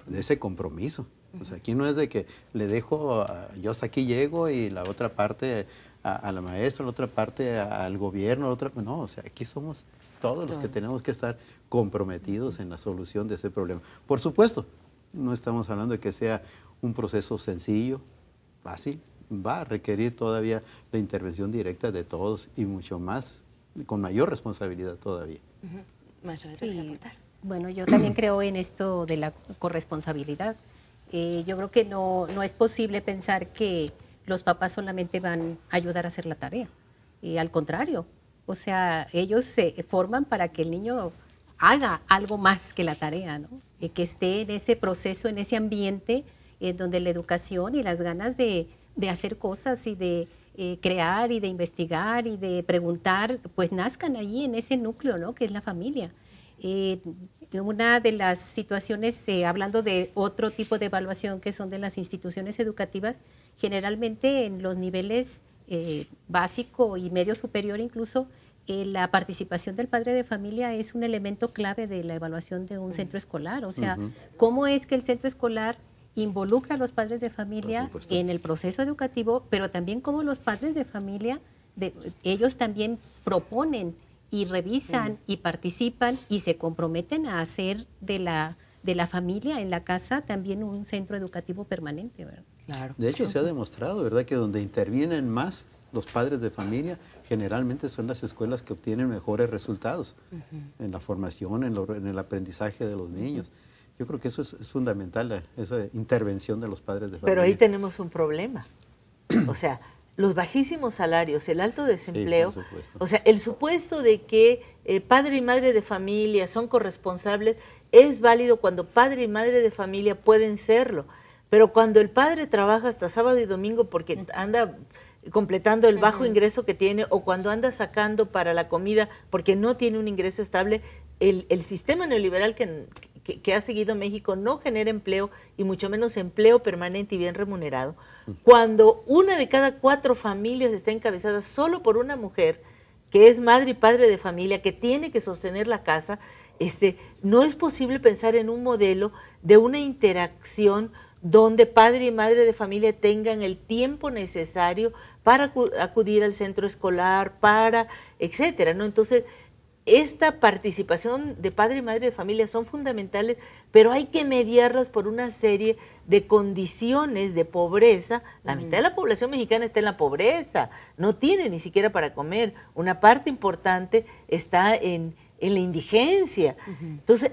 de ese compromiso. O sea, aquí no es de que le dejo, yo hasta aquí llego y la otra parte a, la maestra, la otra parte al gobierno, otra... No, o sea, aquí somos todos, los que tenemos que estar comprometidos en la solución de ese problema. Por supuesto, no estamos hablando de que sea un proceso sencillo, fácil, va a requerir todavía la intervención directa de todos y mucho más, con mayor responsabilidad todavía. Bueno, yo también creo en esto de la corresponsabilidad. Eh, yo creo que no, no es posible pensar que los papás solamente van a ayudar a hacer la tarea. Y al contrario, o sea, ellos se forman para que el niño haga algo más que la tarea, que esté en ese proceso, en ese ambiente en donde la educación y las ganas de, hacer cosas y de eh, crear y de investigar y de preguntar, pues nazcan allí en ese núcleo, ¿no? Que es la familia. Eh, una de las situaciones, eh, hablando de otro tipo de evaluación que son de las instituciones educativas, generalmente en los niveles eh, básico y medio superior incluso, eh, la participación del padre de familia es un elemento clave de la evaluación de un centro escolar. O sea, ¿cómo es que el centro escolar involucra a los padres de familia en el proceso educativo, pero también cómo los padres de familia, de, ellos también proponen y revisan y participan y se comprometen a hacer de la, de la familia en la casa también un centro educativo permanente, ¿verdad? De hecho, se ha demostrado, ¿verdad?, que donde intervienen más los padres de familia, generalmente son las escuelas que obtienen mejores resultados en la formación, en, el aprendizaje de los niños. Yo creo que eso es, fundamental, eh, esa intervención de los padres de familia. Pero ahí tenemos un problema. <clears throat> O sea, los bajísimos salarios, el alto desempleo, o sea, el supuesto de que eh, padre y madre de familia son corresponsables es válido cuando padre y madre de familia pueden serlo pero cuando el padre trabaja hasta sábado y domingo porque anda completando el bajo ingreso que tiene o cuando anda sacando para la comida porque no tiene un ingreso estable, el, sistema neoliberal que, ha seguido México no genera empleo y mucho menos empleo permanente y bien remunerado. Cuando una de cada cuatro familias está encabezada solo por una mujer que es madre y padre de familia, que tiene que sostener la casa, este, no es posible pensar en un modelo de una interacción donde padre y madre de familia tengan el tiempo necesario para acudir al centro escolar, para, etcétera, ¿no? Entonces, esta participación de padre y madre de familia son fundamentales, pero hay que mediarlas por una serie de condiciones de pobreza. La mitad de la población mexicana está en la pobreza, no tiene ni siquiera para comer. Una parte importante está en, la indigencia. Entonces,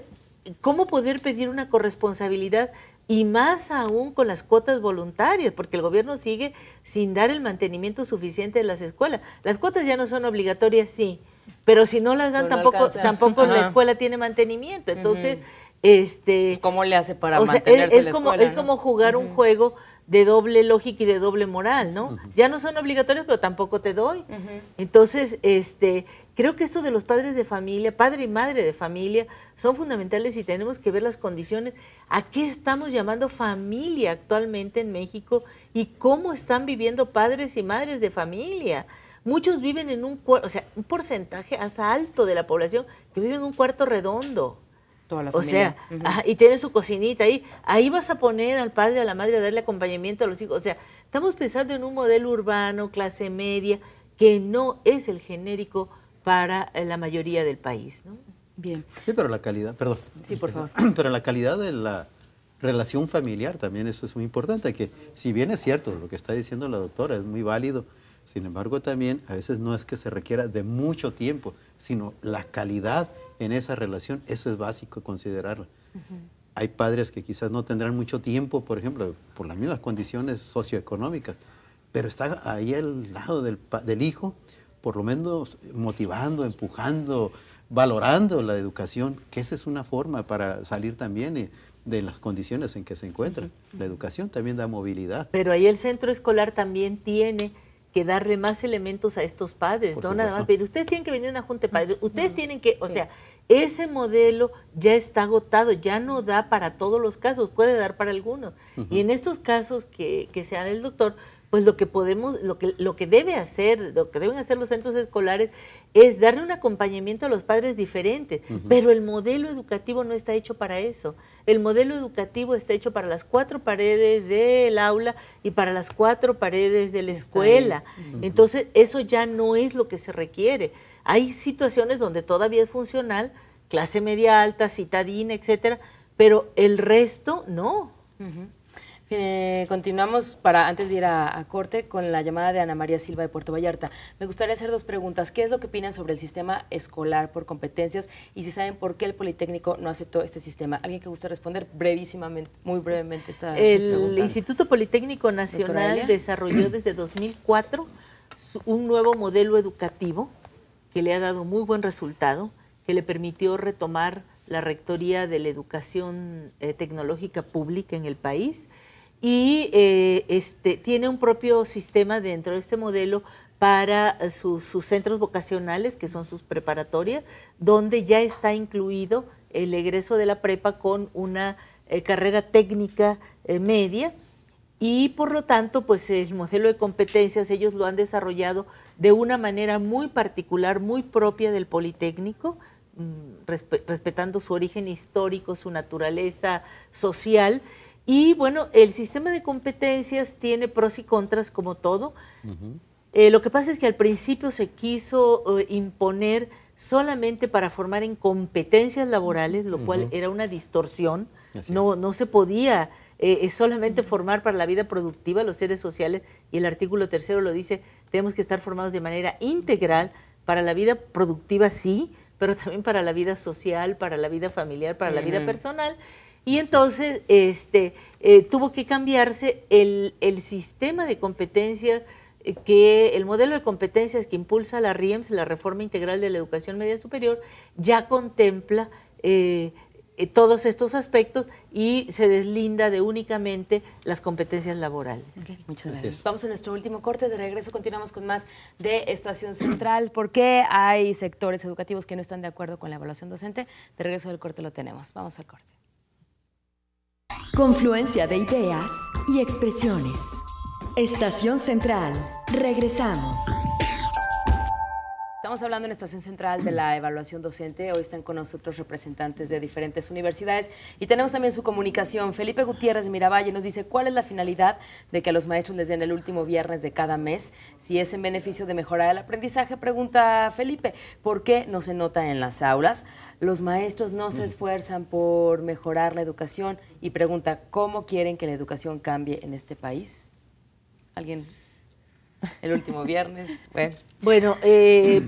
¿cómo poder pedir una corresponsabilidad y más aún con las cuotas voluntarias, porque el gobierno sigue sin dar el mantenimiento suficiente de las escuelas. Las cuotas ya no son obligatorias, sí, pero si no las dan tampoco tampoco la escuela tiene mantenimiento. Entonces, este pues, ¿cómo le hace para mantener es, como es como jugar un juego de doble lógica y de doble moral, ¿no? Ya no son obligatorias, pero tampoco te doy. Entonces, este Creo que esto de los padres de familia, padre y madre de familia, son fundamentales y tenemos que ver las condiciones, a qué estamos llamando familia actualmente en México y cómo están viviendo padres y madres de familia. Muchos viven en un cuarto, o sea, un porcentaje hasta alto de la población que vive en un cuarto redondo. Toda la o sea, y tiene su cocinita ahí. Ahí vas a poner al padre, a la madre, a darle acompañamiento a los hijos. O sea, estamos pensando en un modelo urbano, clase media, que no es el genérico para eh, la mayoría del país. ¿no? Bien. Sí, pero la calidad, perdón. Sí, por favor. <clears throat> Pero la calidad de la relación familiar también, eso es muy importante, que si bien es cierto lo que está diciendo la doctora, es muy válido, sin embargo también a veces no es que se requiera de mucho tiempo, sino la calidad en esa relación, eso es básico considerarla. Hay padres que quizás no tendrán mucho tiempo, por ejemplo, por las mismas condiciones socioeconómicas, pero está ahí al lado del, del hijo, por lo menos motivando, empujando, valorando la educación, que esa es una forma para salir también eh, de las condiciones en que se encuentran. La educación también da movilidad. Pero ahí el centro escolar también tiene que darle más elementos a estos padres, no nada más. Pero ustedes tienen que venir a una junta de padres, ustedes tienen que, o sea, ese modelo ya está agotado, ya no da para todos los casos, puede dar para algunos. Y en estos casos que, que el doctor, pues lo que podemos, lo que, lo que debe hacer, lo que deben hacer los centros escolares es darle un acompañamiento a los padres diferentes, pero el modelo educativo no está hecho para eso. El modelo educativo está hecho para las cuatro paredes del aula y para las cuatro paredes de la escuela. Entonces, eso ya no es lo que se requiere. Hay situaciones donde todavía es funcional, clase media alta, citadina, etcétera, pero el resto no continuamos para antes de ir a, corte con la llamada de Ana María Silva de Puerto Vallarta. Me gustaría hacer dos preguntas. ¿Qué es lo que opinan sobre el sistema escolar por competencias y si saben por qué el Politécnico no aceptó este sistema? Alguien que guste responder brevísimamente, muy brevemente esta El Instituto Politécnico Nacional desarrolló <clears throat> desde 2004 un nuevo modelo educativo que le ha dado muy buen resultado, que le permitió retomar la rectoría de la educación eh, tecnológica pública en el país y eh, este, tiene un propio sistema dentro de este modelo para eh, sus centros vocacionales, que son sus preparatorias, donde ya está incluido el egreso de la prepa con una eh, carrera técnica media y por lo tanto, pues el modelo de competencias ellos lo han desarrollado de una manera muy particular, muy propia del Politécnico, mm, respetando su origen histórico, su naturaleza social y bueno, el sistema de competencias tiene pros y contras como todo. Eh, lo que pasa es que al principio se quiso eh, imponer solamente para formar en competencias laborales, lo cual era una distorsión. no, no se podía eh, solamente formar para la vida productiva los seres sociales, y el artículo tercero lo dice, tenemos que estar formados de manera integral para la vida productiva, sí, pero también para la vida social, para la vida familiar, para la vida personal. Y entonces este, eh, tuvo que cambiarse el, sistema de competencias eh, que el modelo de competencias que impulsa la RIEMS, la Reforma Integral de la Educación Media Superior, ya contempla eh, todos estos aspectos y se deslinda de únicamente las competencias laborales. muchas gracias. Vamos a nuestro último corte. De regreso continuamos con más de Estación Central. ¿Por qué hay sectores educativos que no están de acuerdo con la evaluación docente? De regreso del corte lo tenemos. Vamos al corte. Confluencia de ideas y expresiones. Estación Central. Regresamos. Estamos hablando en Estación Central de la Evaluación Docente. Hoy están con nosotros representantes de diferentes universidades y tenemos también su comunicación. Felipe Gutiérrez de Miravalle nos dice cuál es la finalidad de que a los maestros les den el último viernes de cada mes. Si es en beneficio de mejorar el aprendizaje, pregunta Felipe, ¿por qué no se nota en las aulas? Los maestros no se esfuerzan por mejorar la educación y pregunta, ¿cómo quieren que la educación cambie en este país? ¿Alguien <laughs> el último viernes. Bueno, bueno eh,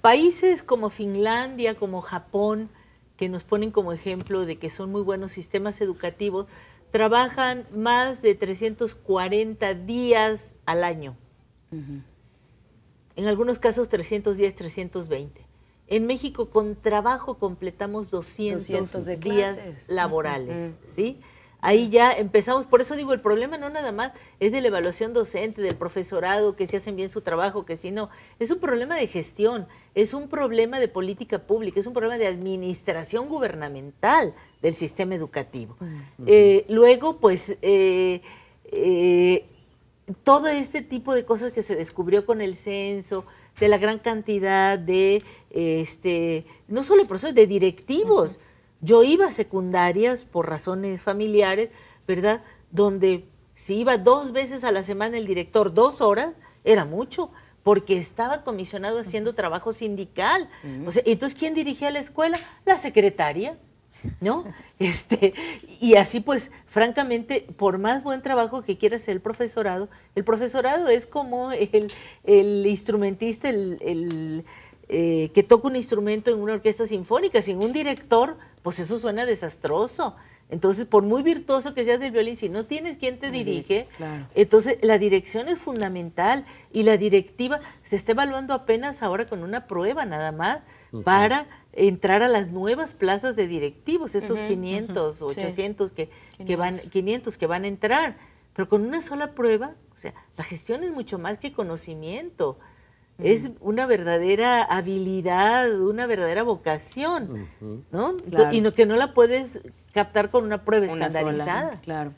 países como Finlandia, como Japón, que nos ponen como ejemplo de que son muy buenos sistemas educativos, trabajan más de 340 días al año. En algunos casos 310, 320. En México con trabajo completamos 200, días laborales, ¿sí? Ahí ya empezamos, por eso digo, el problema no nada más es de la evaluación docente, del profesorado, que si hacen bien su trabajo, que si no, es un problema de gestión, es un problema de política pública, es un problema de administración gubernamental del sistema educativo. Mm. Eh, luego, pues, eh, eh, todo este tipo de cosas que se descubrió con el censo, de la gran cantidad de, este, no solo profesores, de directivos. Yo iba a secundarias por razones familiares, ¿verdad? Donde si iba dos veces a la semana el director, dos horas, era mucho, porque estaba comisionado haciendo trabajo sindical. O sea, entonces, ¿quién dirigía la escuela? La secretaria. ¿no? <laughs> Este, y así pues, francamente, por más buen trabajo que quiera hacer el profesorado, el profesorado es como el, instrumentista, el, eh, que toca un instrumento en una orquesta sinfónica, sin un director, pues eso suena desastroso. Entonces, por muy virtuoso que seas del violín, si no tienes quien te dirige, entonces la dirección es fundamental y la directiva se está evaluando apenas ahora con una prueba nada más para entrar a las nuevas plazas de directivos, estos 500, 800 que, van 500 que van a entrar, pero con una sola prueba, o sea, la gestión es mucho más que conocimiento. Es una verdadera habilidad, una verdadera vocación, ¿no? Y no, que no la puedes captar con una prueba estandarizada. claro.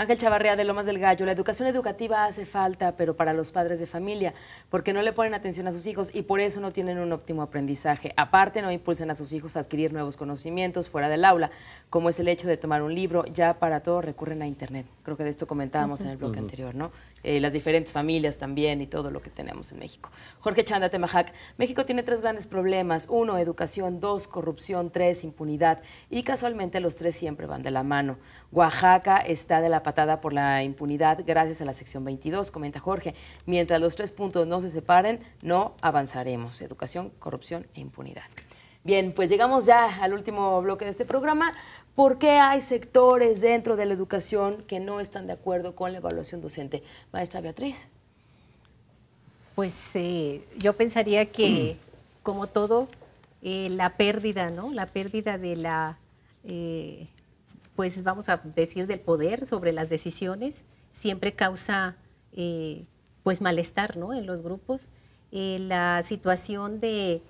Ángel Chavarría de Lomas del Gallo, la educación educativa hace falta, pero para los padres de familia, porque no le ponen atención a sus hijos y por eso no tienen un óptimo aprendizaje. Aparte, no impulsan a sus hijos a adquirir nuevos conocimientos fuera del aula, como es el hecho de tomar un libro, ya para todo recurren a Internet. Creo que de esto comentábamos en el bloque anterior, ¿no? Eh, las diferentes familias también y todo lo que tenemos en México. Jorge Chanda Temajac, México tiene tres grandes problemas. Uno, educación. Dos, corrupción. Tres, impunidad. Y casualmente los tres siempre van de la mano. Oaxaca está de la por la impunidad gracias a la sección 22, comenta Jorge. Mientras los tres puntos no se separen, no avanzaremos. Educación, corrupción e impunidad. Bien, pues llegamos ya al último bloque de este programa. ¿Por qué hay sectores dentro de la educación que no están de acuerdo con la evaluación docente? Maestra Beatriz. Pues eh, yo pensaría que, como todo, eh, la pérdida, ¿no? La pérdida de la eh, pues vamos a decir, del poder sobre las decisiones, siempre causa eh, pues malestar ¿no? en los grupos. Eh, la situación de,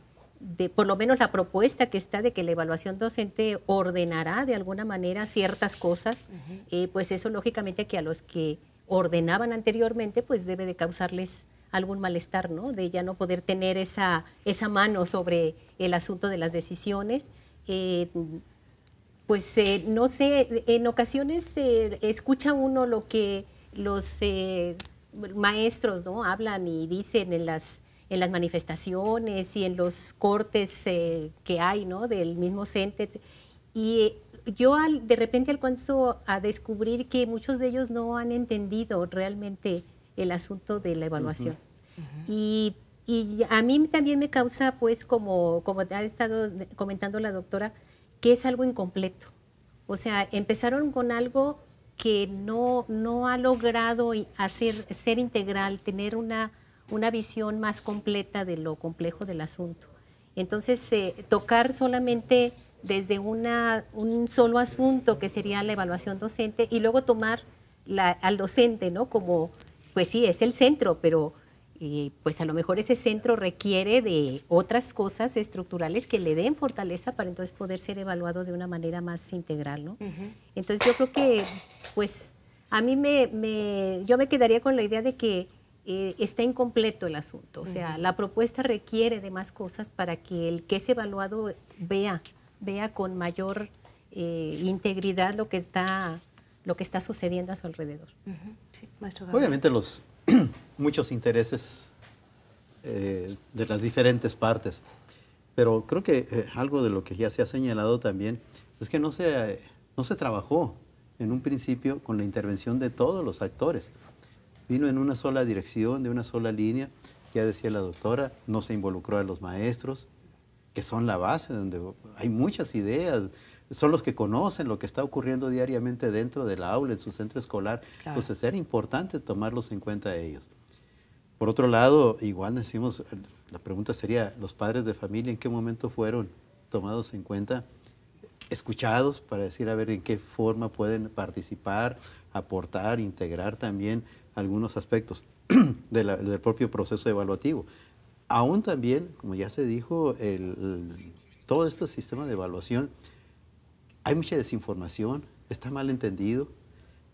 por lo menos la propuesta que está de que la evaluación docente ordenará de alguna manera ciertas cosas, eh, pues eso lógicamente que a los que ordenaban anteriormente, pues debe de causarles algún malestar, ¿no? De ya no poder tener esa, esa mano sobre el asunto de las decisiones pues eh, no sé, en ocasiones escucha uno lo que los eh, maestros ¿no? hablan y dicen en las, en las manifestaciones y en los cortes eh, que hay ¿no? del mismo CENTE. Y yo de repente alcanzo a descubrir que muchos de ellos no han entendido realmente el asunto de la evaluación. Y, a mí también me causa, pues, como, como ha estado comentando la doctora, que es algo incompleto. O sea, empezaron con algo que no, no ha logrado hacer, ser integral, tener una, una visión más completa de lo complejo del asunto. Entonces, eh, tocar solamente desde una, un solo asunto, que sería la evaluación docente, y luego tomar al docente, ¿no? Como, pues sí, es el centro, pero eh, pues a lo mejor ese centro requiere de otras cosas estructurales que le den fortaleza para entonces poder ser evaluado de una manera más integral, ¿no? Entonces yo creo que, pues, a mí me, yo me quedaría con la idea de que eh, está incompleto el asunto, o sea, la propuesta requiere de más cosas para que el que es evaluado vea, vea con mayor eh, integridad lo que está lo que está sucediendo a su alrededor. Obviamente los <clears throat> muchos intereses eh, de las diferentes partes. Pero creo que eh, algo de lo que ya se ha señalado también es que no se, no se trabajó en un principio con la intervención de todos los actores. Vino en una sola dirección, de una sola línea. Ya decía la doctora, no se involucró a los maestros, que son la base, donde hay muchas ideas, son los que conocen lo que está ocurriendo diariamente dentro del aula, en su centro escolar. Entonces era importante tomarlos en cuenta a ellos. Por otro lado, igual decimos, la pregunta sería, los padres de familia, ¿en qué momento fueron tomados en cuenta, escuchados para decir, a ver, en qué forma pueden participar, aportar, integrar también algunos aspectos <clears throat> del propio proceso evaluativo? Aún también, como ya se dijo, todo este sistema de evaluación hay mucha desinformación, está mal entendido.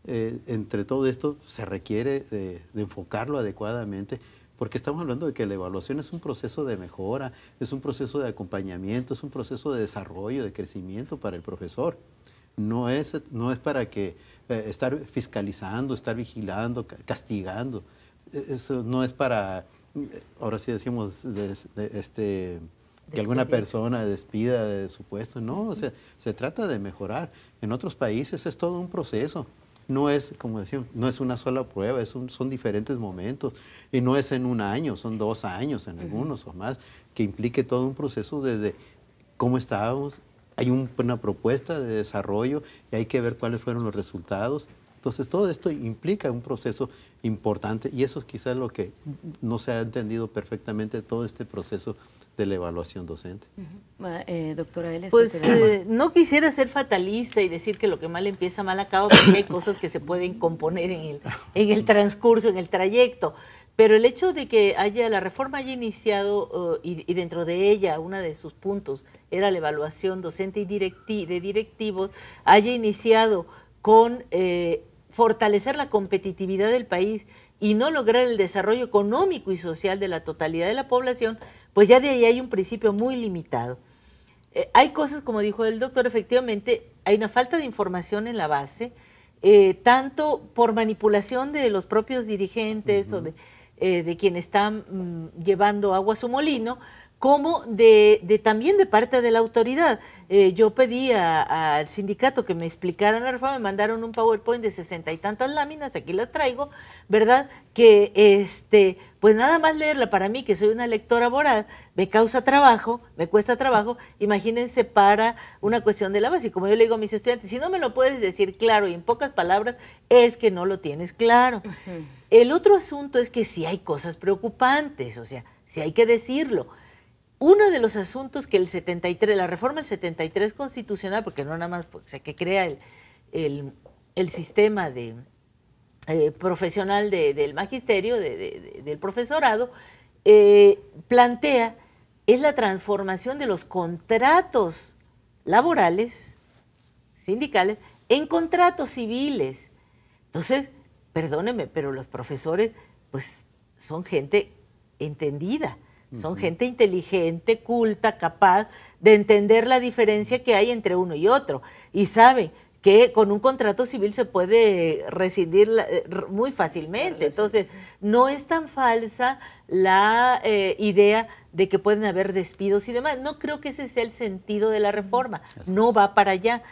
Eh, entre todo esto se requiere de, enfocarlo adecuadamente, porque estamos hablando de que la evaluación es un proceso de mejora, es un proceso de acompañamiento, es un proceso de desarrollo, de crecimiento para el profesor. No es, no es para que eh, estar fiscalizando, estar vigilando, castigando. E, eso no es para, ahora sí decimos, este, que alguna persona despida de su puesto. No, o sea, se trata de mejorar. En otros países es todo un proceso. No es, como decía no es una sola prueba, es son diferentes momentos. Y no es en un año, son dos años en algunos o más, que implique todo un proceso desde cómo estábamos. Hay una propuesta de desarrollo y hay que ver cuáles fueron los resultados. Entonces, todo esto implica un proceso importante y eso es quizás lo que no se ha entendido perfectamente todo este proceso de la evaluación docente. Eh, doctora Pues eh, no quisiera ser fatalista y decir que lo que mal empieza, mal acaba, porque hay cosas que se pueden componer en el, en el transcurso, en el trayecto. Pero el hecho de que haya la reforma haya iniciado oh, y, dentro de ella uno de sus puntos era la evaluación docente y de directivos, haya iniciado con eh, fortalecer la competitividad del país y no lograr el desarrollo económico y social de la totalidad de la población, pues ya de ahí hay un principio muy limitado. Eh, hay cosas, como dijo el doctor, efectivamente, hay una falta de información en la base, eh, tanto por manipulación de los propios dirigentes o de, eh, quienes están mm, llevando agua a su molino, como de, también de parte de la autoridad. Eh, yo pedí al sindicato que me explicaran la reforma, me mandaron un PowerPoint de sesenta y tantas láminas, aquí la traigo, ¿verdad? Que este, pues nada más leerla para mí, que soy una lectora voraz, me causa trabajo, me cuesta trabajo, imagínense para una cuestión de la base. Y como yo le digo a mis estudiantes, si no me lo puedes decir claro y en pocas palabras, es que no lo tienes claro. El otro asunto es que sí hay cosas preocupantes, o sea, si hay que decirlo uno de los asuntos que el 73, la reforma del 73 constitucional, porque no nada más, o pues, que crea el, sistema eh, profesional del magisterio, del profesorado, eh, plantea es la transformación de los contratos laborales, sindicales, en contratos civiles. Entonces, perdónenme, pero los profesores, pues, son gente entendida son gente inteligente, culta, capaz de entender la diferencia que hay entre uno y otro. Y saben que con un contrato civil se puede rescindir eh, muy fácilmente. Entonces, no es tan falsa la eh, idea de que pueden haber despidos y demás. No creo que ese sea el sentido de la reforma. No va para allá.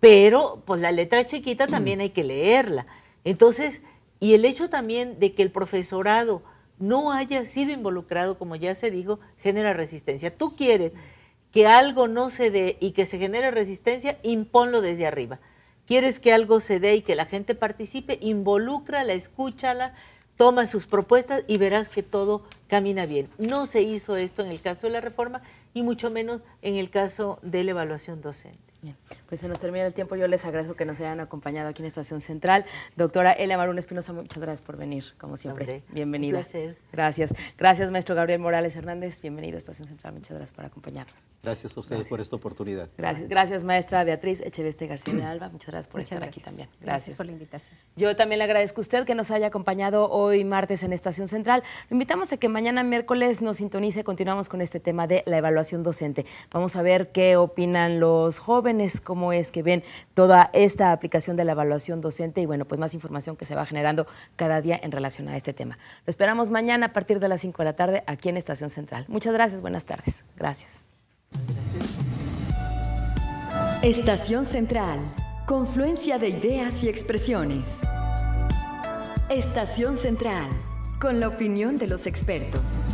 Pero, pues la letra chiquita también <clears throat> hay que leerla. Entonces, y el hecho también de que el profesorado no haya sido involucrado, como ya se dijo, genera resistencia. Tú quieres que algo no se dé y que se genere resistencia, imponlo desde arriba. Quieres que algo se dé y que la gente participe, involúcrala, escúchala, toma sus propuestas y verás que todo camina bien. No se hizo esto en el caso de la reforma y mucho menos en el caso de la evaluación docente. Pues se nos termina el tiempo. Yo les agradezco que nos hayan acompañado aquí en Estación Central. Doctora Elia Marún Espinosa, muchas gracias por venir, como siempre. Bienvenida. Un placer. Gracias. Gracias, maestro Gabriel Morales Hernández. Bienvenido a Estación Central. Muchas gracias por acompañarnos. Gracias a ustedes por esta oportunidad. Gracias. Gracias, maestra Beatriz Echeveste García de Alba. Muchas gracias por estar aquí también. Gracias. por la invitación. Yo también le agradezco a usted que nos haya acompañado hoy martes en Estación Central. Lo invitamos a que mañana miércoles nos sintonice. Continuamos con este tema de la evaluación docente. Vamos a ver qué opinan los jóvenes, cómo cómo es que ven toda esta aplicación de la evaluación docente y bueno, pues más información que se va generando cada día en relación a este tema. Lo esperamos mañana a partir de las 5 de la tarde aquí en Estación Central. Muchas gracias, buenas tardes. Gracias. Estación Central, confluencia de ideas y expresiones. Estación Central, con la opinión de los expertos.